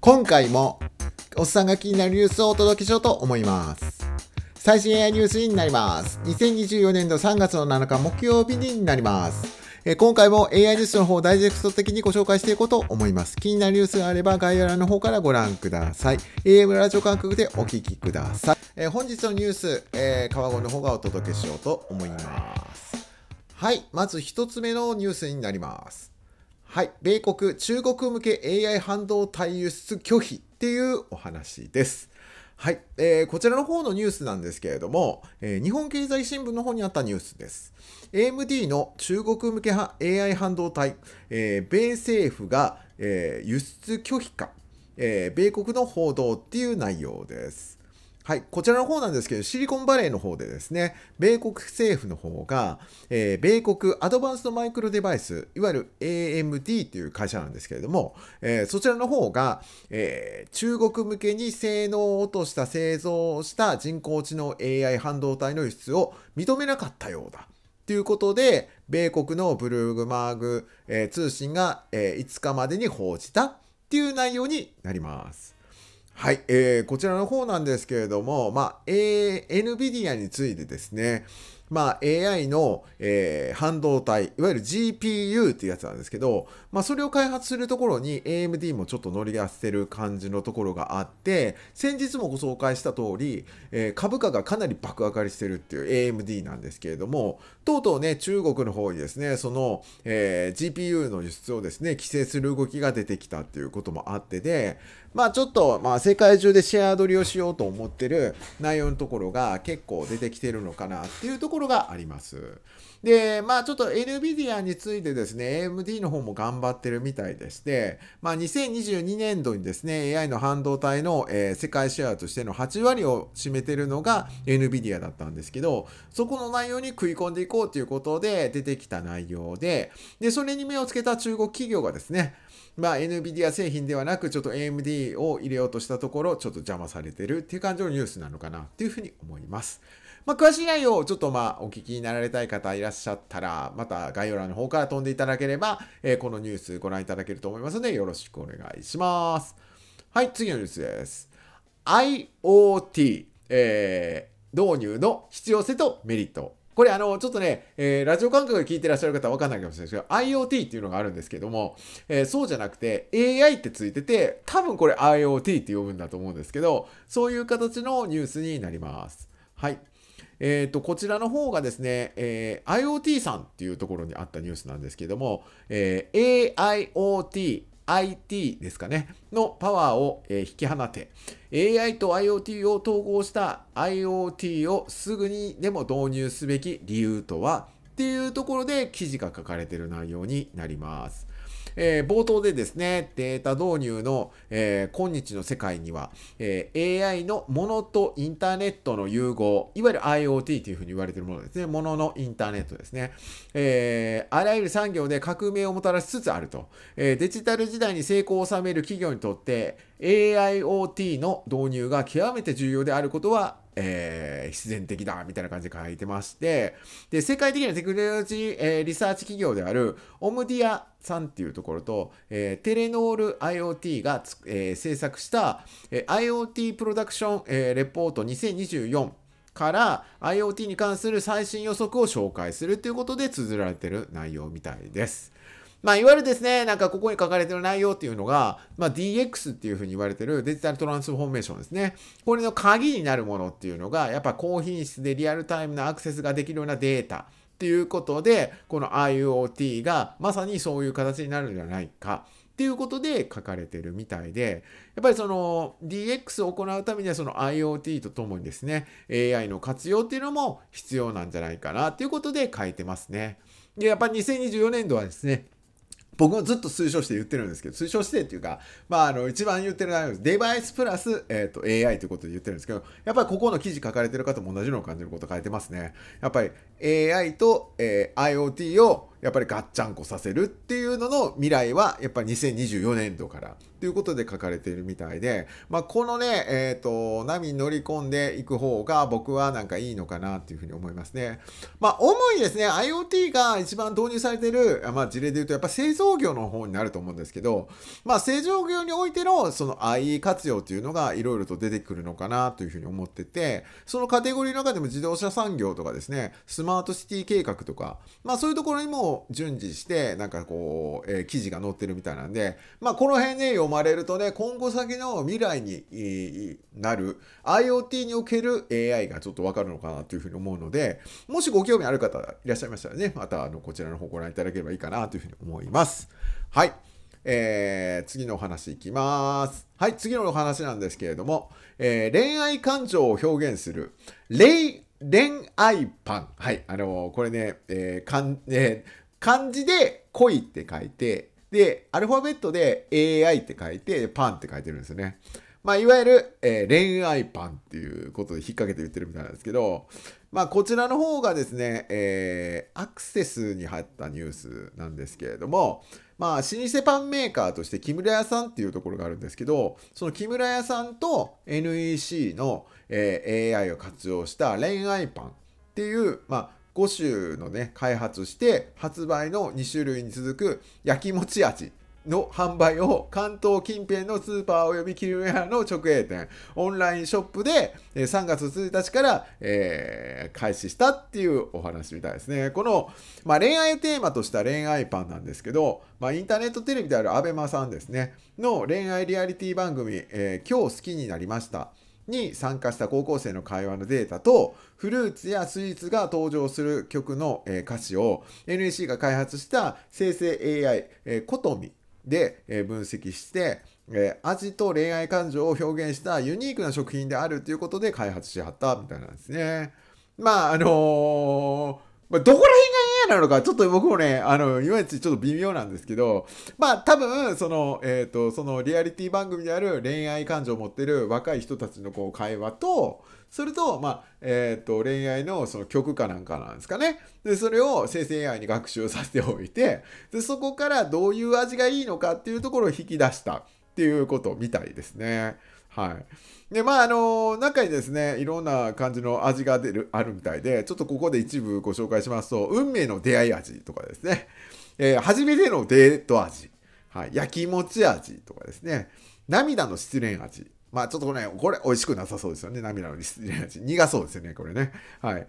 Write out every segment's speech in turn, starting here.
今回もおっさんが気になるニュースをお届けしようと思います。最新 AI ニュースになります。2024年度3月の7日木曜日になります。え今回も AI ニュースの方をダイジェクト的にご紹介していこうと思います。気になるニュースがあれば概要欄の方からご覧ください。AM ラジオ感覚でお聞きください。え本日のニュース、えー、川越の方がお届けしようと思います。はい、まず一つ目のニュースになります。はい、米国、中国向け AI 半導体輸出拒否っていうお話です。はい、えー、こちらの方のニュースなんですけれども、えー、日本経済新聞の方にあったニュースです。AMD の中国向け AI 半導体、えー、米政府が、えー、輸出拒否か、え米国の報道っていう内容です。はい、こちらの方なんですけど、シリコンバレーの方でですね、米国政府の方が、えー、米国アドバンスドマイクロデバイス、いわゆる AMD という会社なんですけれども、えー、そちらの方が、えー、中国向けに性能を落とした製造した人工知能 AI 半導体の輸出を認めなかったようだ。ということで、米国のブルーマーグ、え通信が、え5日までに報じたっていう内容になります。はい、えー、こちらの方なんですけれども、まあ、A、NVIDIA についてですね、まあ、AI の、えー、半導体、いわゆる GPU っていうやつなんですけど、まあ、それを開発するところに AMD もちょっと乗り出してる感じのところがあって、先日もご紹介した通り、えー、株価がかなり爆上がりしてるっていう AMD なんですけれども、とうとうね、中国の方にですね、その、えー、GPU の輸出をですね、規制する動きが出てきたっていうこともあってで、まあちょっと、まあ世界中でシェア取りをしようと思ってる内容のところが結構出てきてるのかなっていうところがあります。で、まあちょっと NVIDIA についてですね、AMD の方も頑張ってるみたいでして、まあ2022年度にですね、AI の半導体の、えー、世界シェアとしての8割を占めてるのが NVIDIA だったんですけど、そこの内容に食い込んでいこうということで出てきた内容で、で、それに目をつけた中国企業がですね、まあ NVIDIA 製品ではなくちょっと AMD を入れようとしたところ、ちょっと邪魔されてるっていう感じのニュースなのかなっていうふうに思います。まあ、詳しい内容をちょっとまあお聞きになられたい方いらっしゃったら、また概要欄の方から飛んでいただければ、えー、このニュースご覧いただけると思いますので、よろしくお願いします。はい、次のニュースです。IoT、えー、導入の必要性とメリット。これあの、ちょっとね、えー、ラジオ感覚で聞いてらっしゃる方は分かんないかもしれないですけど、IoT っていうのがあるんですけども、えー、そうじゃなくて AI ってついてて、多分これ IoT って呼ぶんだと思うんですけど、そういう形のニュースになります。はい。えーと、とこちらの方がですね、えー、IoT さんっていうところにあったニュースなんですけども、えー、AIoT IT ですかね、のパワーを引き放て、AI と IoT を統合した IoT をすぐにでも導入すべき理由とはっていうところで記事が書かれている内容になります。えー、冒頭でですね、データ導入の、えー、今日の世界には、えー、AI のものとインターネットの融合、いわゆる IoT というふうに言われているものですね、もののインターネットですね、えー、あらゆる産業で革命をもたらしつつあると、えデジタル時代に成功を収める企業にとって、AIoT の導入が極めて重要であることは、えー、必然的だ、みたいな感じで書いてまして、で、世界的なテクノロジー、えー、リサーチ企業である、オムディアさんっていうところと、えー、テレノール IoT がつ、えー、制作した、えー、IoT プロダクション、えー、レポート2024、から IoT に関する最新予測を紹介するということで綴られてる内容みたいです。まあ、いわゆるですね、なんかここに書かれてる内容っていうのが、まあ、DX っていうふうに言われてるデジタルトランスフォーメーションですね。これの鍵になるものっていうのが、やっぱ高品質でリアルタイムなアクセスができるようなデータ。っていうことで、この IoT がまさにそういう形になるんじゃないか。っていうことで書かれてるみたいで、やっぱりその DX を行うためにはその IoT とともにですね、AI の活用っていうのも必要なんじゃないかなっていうことで書いてますね。で、やっぱり2024年度はですね、僕もずっと推奨して言ってるんですけど、推奨してっていうか、まあ、あの、一番言ってる内容です。デバイスプラス、えっ、ー、と、AI ということで言ってるんですけど、やっぱりここの記事書かれてる方も同じような感じること書いてますね。やっぱり AI と、えー、IoT をやっぱりガッチャンコさせるっていうのの未来はやっぱり2024年度からということで書かれているみたいで、まあ、このね、えっ、ー、と、波に乗り込んでいく方が僕はなんかいいのかなっていうふうに思いますね。まあ、主にですね、IoT が一番導入されている、まあ、事例で言うとやっぱ製造業の方になると思うんですけど、まあ、製造業においてのその IE 活用というのがいろいろと出てくるのかなというふうに思ってて、そのカテゴリーの中でも自動車産業とかですね、スマートシティ計画とか、まあ、そういうところにもも順次して、なんかこう、えー、記事が載ってるみたいなんで、まあ、この辺ね、読まれるとね、今後先の未来になる IoT における AI がちょっとわかるのかなというふうに思うので、もしご興味ある方いらっしゃいましたらね、またあのこちらの方ご覧いただければいいかなというふうに思います。はい。えー、次のお話いきます。はい、次のお話なんですけれども、えー、恋愛感情を表現する、恋愛パン。はい、あのー、これね、えーかんえー漢字で恋って書いて、で、アルファベットで AI って書いて、パンって書いてるんですよね。まあ、いわゆる、えー、恋愛パンっていうことで引っ掛けて言ってるみたいなんですけど、まあ、こちらの方がですね、えー、アクセスに入ったニュースなんですけれども、まあ、老舗パンメーカーとして木村屋さんっていうところがあるんですけど、その木村屋さんと NEC の、えー、AI を活用した恋愛パンっていう、まあ、5種のね、開発して、発売の2種類に続く焼きもち味の販売を関東近辺のスーパー及びキルウェアの直営店、オンラインショップで3月1日から、えー、開始したっていうお話みたいですね。この、まあ、恋愛テーマとした恋愛パンなんですけど、まあ、インターネットテレビである abema さんですね、の恋愛リアリティ番組、えー、今日好きになりました。に参加した高校生の会話のデータと、フルーツやスイーツが登場する曲の、え歌詞を NEC が開発した生成 AI、えコトミで、え分析して、え味と恋愛感情を表現したユニークな食品であるということで開発しはったみたいなんですね。まあ、あのーまあ、どこら辺が AI なのか、ちょっと僕もね、あの、いまいちちょっと微妙なんですけど、まあ、多分、その、えっ、ー、と、そのリアリティ番組である恋愛感情を持ってる若い人たちのこう会話と、それと、まあ、えっ、ー、と、恋愛のその曲かなんかなんですかね。で、それを生成 AI に学習させておいて、で、そこからどういう味がいいのかっていうところを引き出したっていうことみたいですね。はい。で、まあ、あの、中にですね、いろんな感じの味が出る、あるみたいで、ちょっとここで一部ご紹介しますと、運命の出会い味とかですね、えー、初めてのデート味、はい、焼きもち味とかですね、涙の失恋味。まあちょっとこれ、これ美味しくなさそうですよね。涙の失恋味。苦そうですよね、これね。はい。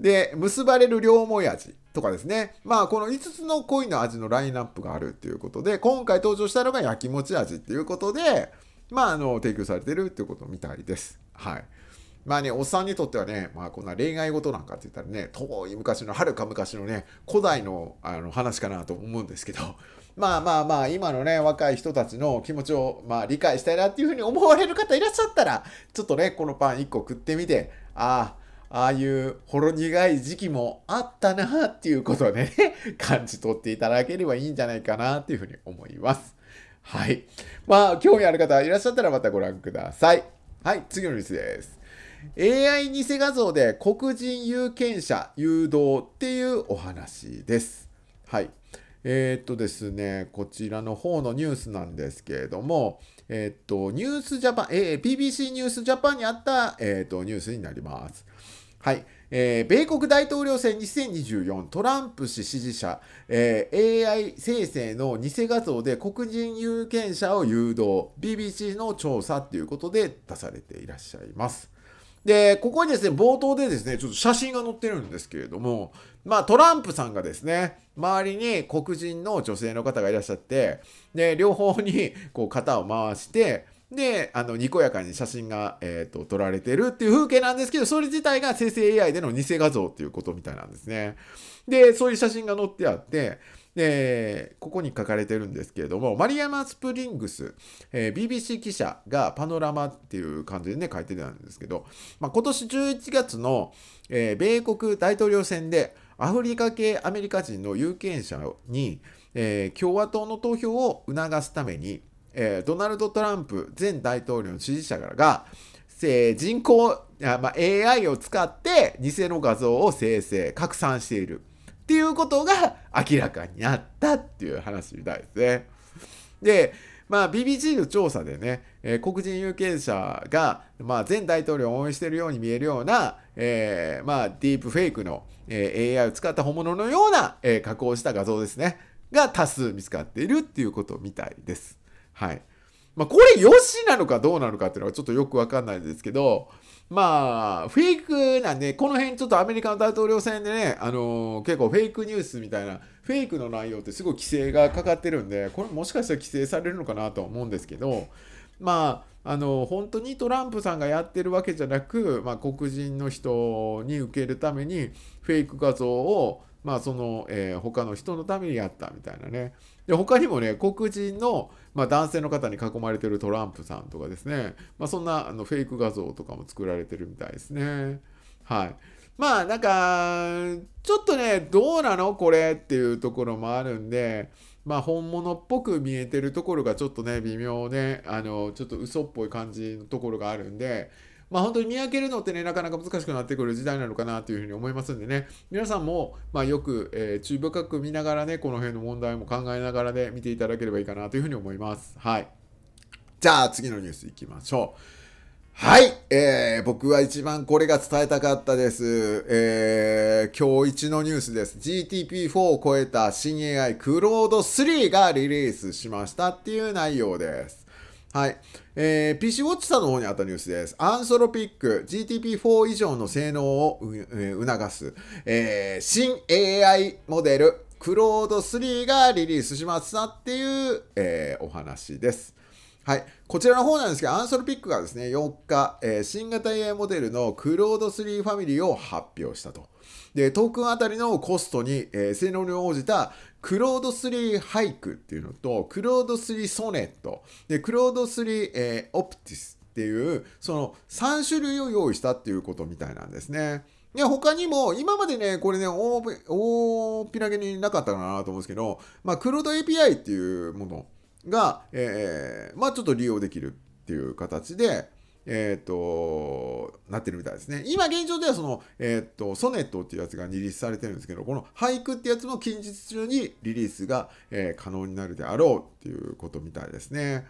で、結ばれる両思い味とかですね。まあこの5つの恋の味のラインナップがあるっていうことで、今回登場したのが焼きもち味っていうことで、まあ、あの提供されてるってことみたいです。はい。まあね、おっさんにとってはね、まあ、こんな恋愛事なんかって言ったらね、遠い昔の、はるか昔のね、古代のあの話かなと思うんですけど、まあまあまあ、今のね、若い人たちの気持ちを、まあ、理解したいなっていうふうに思われる方いらっしゃったら、ちょっとね、このパン1個食ってみて、ああ、ああいうほろ苦い時期もあったなっていうことでね、感じ取っていただければいいんじゃないかなっていうふうに思います。はい。まあ、興味ある方いらっしゃったらまたご覧ください。はい、次のニュースです。AI 偽画像で黒人有権者誘導っていうお話です。はい。えー、っとですね、こちらの方のニュースなんですけれども、えー、っと、ニュースジャパン、えー、BBC ニュースジャパンにあった、えー、っと、ニュースになります。はい。えー、米国大統領選2024トランプ氏支持者、えー、AI 生成の偽画像で黒人有権者を誘導 BBC の調査ということで出されていらっしゃいます。で、ここにですね、冒頭でですね、ちょっと写真が載ってるんですけれども、まあトランプさんがですね、周りに黒人の女性の方がいらっしゃって、で、両方にこう肩を回して、で、あの、にこやかに写真が、えっ、ー、と、撮られてるっていう風景なんですけど、それ自体が生成 AI での偽画像っていうことみたいなんですね。で、そういう写真が載ってあって、で、ここに書かれてるんですけれども、マリアマ・スプリングス、えー、BBC 記者がパノラマっていう感じでね、書いてたんですけど、まあ、今年11月の、えー、米国大統領選で、アフリカ系アメリカ人の有権者に、えー、共和党の投票を促すために、えー、ドナルド・トランプ前大統領の支持者からが、えー、人工まあ、AI を使って偽の画像を生成拡散しているっていうことが明らかになったっていう話みたいですね。でまあ、BBC の調査でね、えー、黒人有権者が、まあ、前大統領を応援しているように見えるような、えー、まあ、ディープフェイクの、えー、AI を使った本物のような、え加工した画像ですね、が多数見つかっているっていうことみたいです。はい。まあ、これ、よしなのかどうなのかっていうのはちょっとよくわかんないですけど、まあ、フェイクなんで、この辺ちょっとアメリカの大統領選でね、あのー、結構フェイクニュースみたいな、フェイクの内容ってすごい規制がかかってるんで、これもしかしたら規制されるのかなとは思うんですけど、まあ、あのー、本当にトランプさんがやってるわけじゃなく、まあ、黒人の人に受けるために、フェイク画像をまあその、えー、他の人のためにやったみたいなね。で、他にもね、黒人の、まあ、男性の方に囲まれてるトランプさんとかですね、まあそんなあのフェイク画像とかも作られてるみたいですね。はい。まあなんか、ちょっとね、どうなのこれっていうところもあるんで、まあ本物っぽく見えてるところがちょっとね、微妙ね、あの、ちょっと嘘っぽい感じのところがあるんで、まあ、本当に見分けるのってね、なかなか難しくなってくる時代なのかなというふうに思いますんでね、皆さんも、まあ、よく、えー、注意深く見ながらね、この辺の問題も考えながらで、ね、見ていただければいいかなというふうに思います。はい。じゃあ、次のニュースいきましょう。はい、えー、僕は一番これが伝えたかったです。えー、今日一のニュースです。GTP4 を超えた新 AI クロード3がリリースしましたっていう内容です。はい。えー、PC ウォッチさんの方にあったニュースです。アンソロピック、GTP4 以上の性能を、えー、促す、えー、新 AI モデル、クロード3がリリースしますなっていう、えー、お話です。はい。こちらの方なんですけど、アンソロピックがですね、4日、えー、新型 AI モデルのクロード3ファミリーを発表したと。で、トークンあたりのコストに、えー、性能に応じたクロード3イクっていうのと、クロード3ソネット、で、クロード3、えー、オプティスっていう、その3種類を用意したっていうことみたいなんですね。で他にも、今までね、これね、大ピラゲになかったかなと思うんですけど、まあ、クロード API っていうものが、えー、まあ、ちょっと利用できるっていう形で、えー、と、なってるみたいですね。今現状ではその、えー、と、ソネットっていうやつがリリースされてるんですけど、この俳句ってやつも近日中にリリースが、えー、可能になるであろうっていうことみたいですね。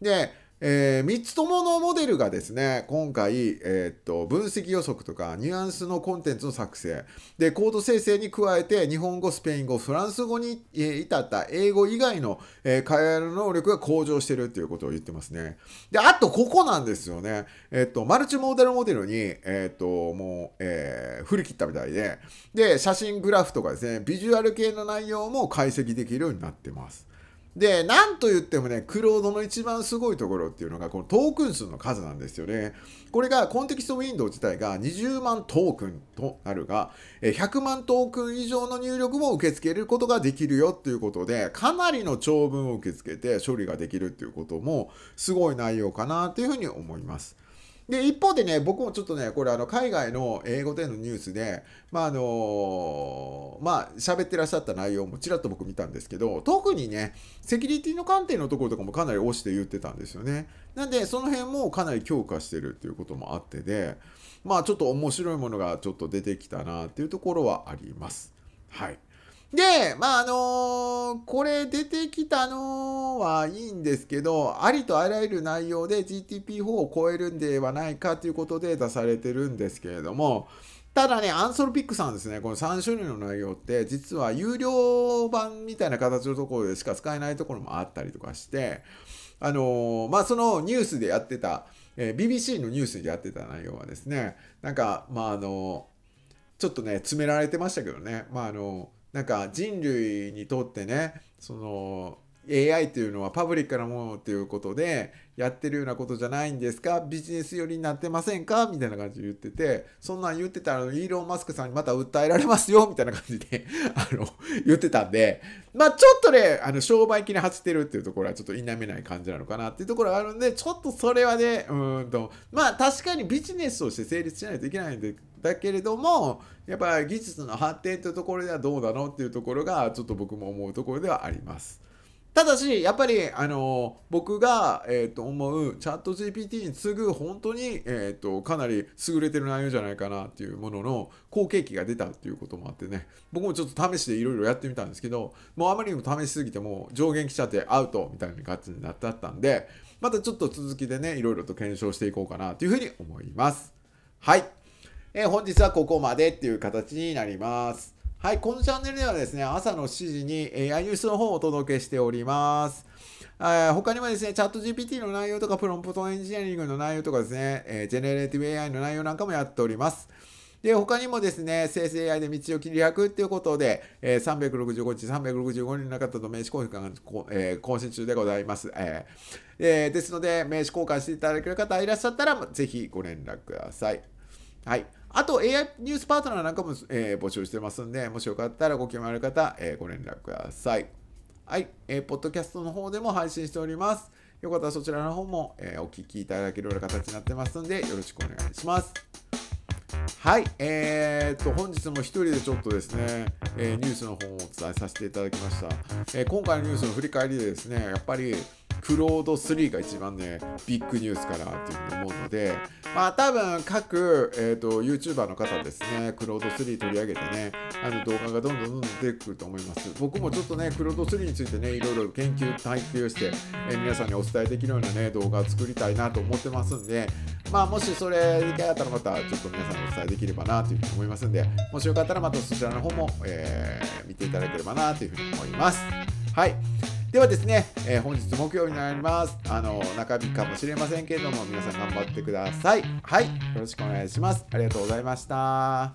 で、えー、3つとものモデルがですね、今回、えー、っと、分析予測とか、ニュアンスのコンテンツの作成、で、コード生成に加えて、日本語、スペイン語、フランス語に、えー、至った英語以外の、えー、会話の能力が向上してるっていうことを言ってますね。で、あと、ここなんですよね。えー、っと、マルチモーダルモデルに、えっと、もう、えー、振り切ったみたいで、で、写真グラフとかですね、ビジュアル系の内容も解析できるようになってます。で、なんと言ってもね、クロードの一番すごいところっていうのが、このトークン数の数なんですよね。これが、コンテキストウィンドウ自体が20万トークンとなるが、100万トークン以上の入力も受け付けることができるよっていうことで、かなりの長文を受け付けて処理ができるっていうことも、すごい内容かなっていうふうに思います。で、一方でね、僕もちょっとね、これあの、海外の英語でのニュースで、まああの、まあ喋ってらっしゃった内容もちらっと僕見たんですけど、特にね、セキュリティの観点のところとかもかなり押して言ってたんですよね。なんで、その辺もかなり強化してるっていうこともあってで、まあちょっと面白いものがちょっと出てきたなっていうところはあります。はい。で、まあ、あのー、これ出てきたのはいいんですけど、ありとあらゆる内容で GTP4 を超えるんではないかということで出されてるんですけれども、ただね、アンソロピックさんですね、この3種類の内容って、実は有料版みたいな形のところでしか使えないところもあったりとかして、あのー、まあ、そのニュースでやってた、えー、BBC のニュースでやってた内容はですね、なんか、まあ、あのー、ちょっとね、詰められてましたけどね、まあ、あのなんか人類にとってねその AI というのはパブリックなものということでやってるようなことじゃないんですかビジネス寄りになってませんかみたいな感じで言っててそんなん言ってたらイーロン・マスクさんにまた訴えられますよみたいな感じで あの言ってたんでまあちょっとねあの商売気に走ってるっていうところはちょっと否めない感じなのかなっていうところがあるんでちょっとそれはねうんとまあ確かにビジネスとして成立しないといけないんだけれどもやっぱり技術の発展というところではどうなのっていうところがちょっと僕も思うところではあります。ただしやっぱりあの僕が、えー、と思うチャット GPT に次ぐ本当に、えー、とかなり優れてる内容じゃないかなっていうものの後継機が出たっていうこともあってね僕もちょっと試していろいろやってみたんですけどもうあまりにも試しすぎても上限来ちゃってアウトみたいな感じになったったんでまたちょっと続きでねいろいろと検証していこうかなというふうに思います。はいえー、本日はここまでっていう形になります。はい、このチャンネルではですね、朝の7時に AI ニュースの方をお届けしております。他にもですね、チャット GPT の内容とか、プロンプトエンジニアリングの内容とかですね、えー、ジェネレーティブ AI の内容なんかもやっております。で、他にもですね、生成 AI で道を切り開くっていうことで、えー、365日、365人の方と名刺交換が、えー、更新中でございます、えー、えー、ですので、名刺交換していただける方いらっしゃったら、ぜひご連絡ください。はい。あと AI ニュースパートナーなんかも、えー、募集してますんで、もしよかったらご興味ある方、えー、ご連絡ください。はい、えー、ポッドキャストの方でも配信しております。よかったらそちらの方も、えー、お聞きいただけるような形になってますんで、よろしくお願いします。はい、えー、と、本日も一人でちょっとですね、えー、ニュースの方をお伝えさせていただきました。え今回のニュースの振り返りでですね、やっぱり、クロード3が一番ね、ビッグニュースかなっていうふうに思うので、まあ多分各、えーと、YouTuber の方ですね、クロード3取り上げてね、あの動画がどんどんどんどん出てくると思います。僕もちょっとね、クロード3についてね、いろいろ研究、探究して、えー、皆さんにお伝えできるようなね、動画を作りたいなと思ってますんで、まあもしそれ理解あったらまたちょっと皆さんにお伝えできればなというふうに思いますんで、もしよかったらまたそちらの方も、えー、見ていただければなというふうに思います。はい。ではですね、えー、本日木曜日になります。あの、中日かもしれませんけれども、皆さん頑張ってください。はい、よろしくお願いします。ありがとうございました。